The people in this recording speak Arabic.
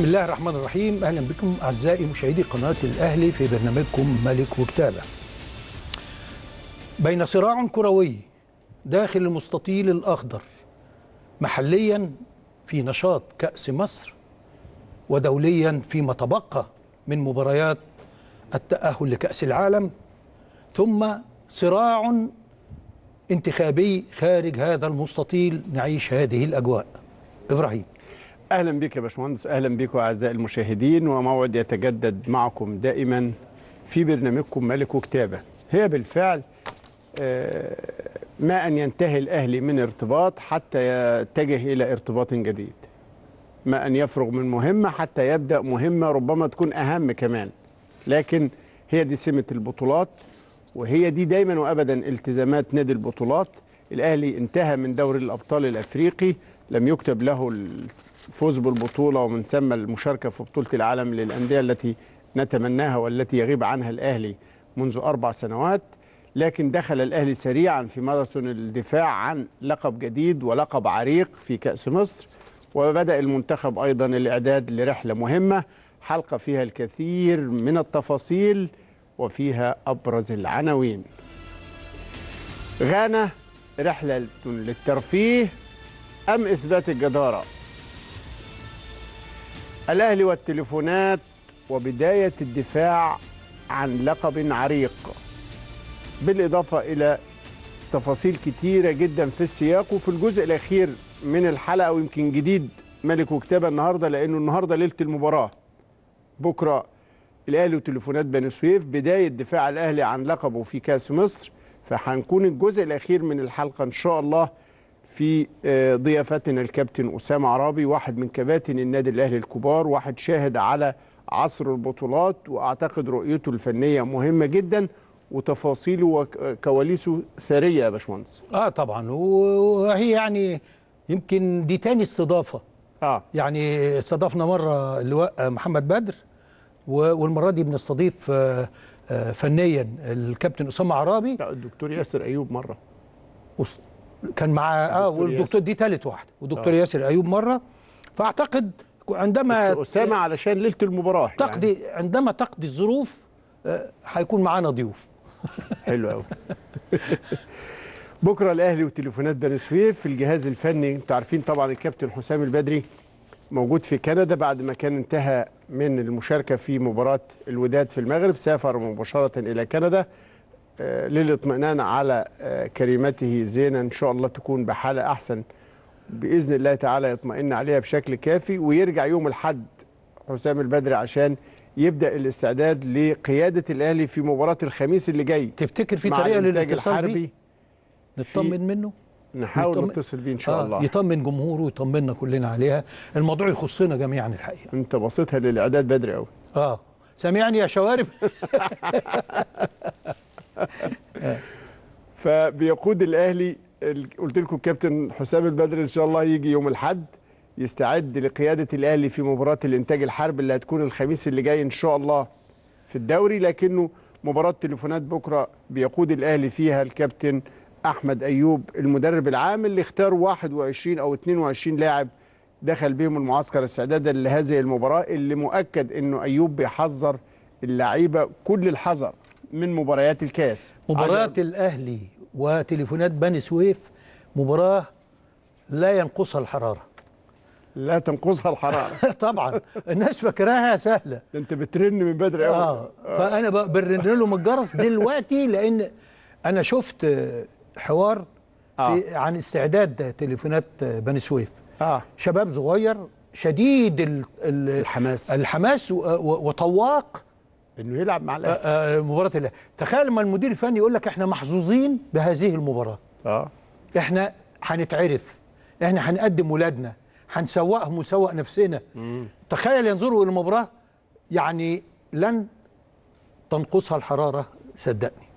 بسم الله الرحمن الرحيم اهلا بكم اعزائي مشاهدي قناه الاهلي في برنامجكم ملك وكتابه. بين صراع كروي داخل المستطيل الاخضر محليا في نشاط كاس مصر ودوليا فيما تبقى من مباريات التاهل لكاس العالم ثم صراع انتخابي خارج هذا المستطيل نعيش هذه الاجواء. ابراهيم اهلا بك يا باشمهندس اهلا بكم اعزائي المشاهدين وموعد يتجدد معكم دائما في برنامجكم ملك وكتابه هي بالفعل آه، ما ان ينتهي الاهلي من ارتباط حتى يتجه الى ارتباط جديد ما ان يفرغ من مهمه حتى يبدا مهمه ربما تكون اهم كمان لكن هي دي سمه البطولات وهي دي دايما وابدا التزامات نادي البطولات الاهلي انتهى من دوري الابطال الافريقي لم يكتب له الفوز بالبطوله ومن ثم المشاركه في بطوله العالم للانديه التي نتمناها والتي يغيب عنها الاهلي منذ اربع سنوات لكن دخل الاهلي سريعا في ماراثون الدفاع عن لقب جديد ولقب عريق في كاس مصر وبدا المنتخب ايضا الاعداد لرحله مهمه حلقه فيها الكثير من التفاصيل وفيها ابرز العناوين غانا رحله للترفيه ام اثبات الجداره الأهلي والتليفونات وبداية الدفاع عن لقب عريق بالإضافة إلى تفاصيل كتيرة جدا في السياق وفي الجزء الأخير من الحلقة ويمكن جديد ملك وكتابة النهاردة لأنه النهاردة ليلة المباراة بكرة الأهلي وتليفونات بني سويف بداية دفاع الأهلي عن لقبه في كأس مصر فهنكون الجزء الأخير من الحلقة إن شاء الله في آه، ضيافتنا الكابتن أسامة عرابي واحد من كباتن النادي الأهلي الكبار واحد شاهد على عصر البطولات وأعتقد رؤيته الفنية مهمة جدا وتفاصيله وكواليسه ثرية يا باشمهندس اه طبعا وهي يعني يمكن دي تاني استضافة اه يعني استضفنا مرة اللواء محمد بدر والمرة دي بنستضيف آه، آه، فنيا الكابتن أسامة عرابي لا الدكتور ياسر أيوب مرة كان معاه اه والدكتور دي ثالث واحده والدكتور آه. ياسر ايوب مره فاعتقد عندما بس اسامه علشان ليله المباراه يعني. تقضي يعني. عندما تقضي الظروف هيكون آه، معانا ضيوف حلو قوي بكره الاهلي وتليفونات بني سويف في الجهاز الفني انتوا عارفين طبعا الكابتن حسام البدري موجود في كندا بعد ما كان انتهى من المشاركه في مباراه الوداد في المغرب سافر مباشره الى كندا آه، للاطمئنان على آه، كريمته زينة إن شاء الله تكون بحالة أحسن بإذن الله تعالى يطمئن عليها بشكل كافي ويرجع يوم الحد حسام البدري عشان يبدا الاستعداد لقياده الاهلي في مباراه الخميس اللي جاي تفتكر في طريقه للاتصال بيه نطمن منه نحاول يطمن... نتصل بيه ان شاء آه الله يطمن جمهوره ويطمنا كلنا عليها الموضوع يخصنا جميعا الحقيقه انت بصيتها للاعداد بدري قوي اه سامعني يا شوارب فبيقود الاهلي قلت لكم الكابتن حسام البدر ان شاء الله يجي يوم الاحد يستعد لقياده الاهلي في مباراه الانتاج الحرب اللي هتكون الخميس اللي جاي ان شاء الله في الدوري لكنه مباراه تليفونات بكره بيقود الاهلي فيها الكابتن احمد ايوب المدرب العام اللي اختار 21 او 22 لاعب دخل بهم المعسكر استعدادا لهذه المباراه اللي مؤكد انه ايوب بيحذر اللعيبه كل الحذر من مباريات الكاس مباراة الأهلي وتليفونات بني سويف مباراة لا ينقصها الحرارة لا تنقصها الحرارة طبعا الناس فاكراها سهلة انت بترن من بدري قوي آه. فأنا برن لهم الجرس دلوقتي لأن أنا شفت حوار آه. عن استعداد تليفونات بني سويف آه. شباب صغير شديد الحماس الحماس وطواق انه يلعب مع الاهلي آه، آه، مباراه الاهلي تخيل لما المدير الفني يقول لك احنا محظوظين بهذه المباراه اه احنا هنتعرف احنا هنقدم ولادنا هنسوقهم ونسوق نفسنا مم. تخيل ينظروا الى المباراه يعني لن تنقصها الحراره صدقني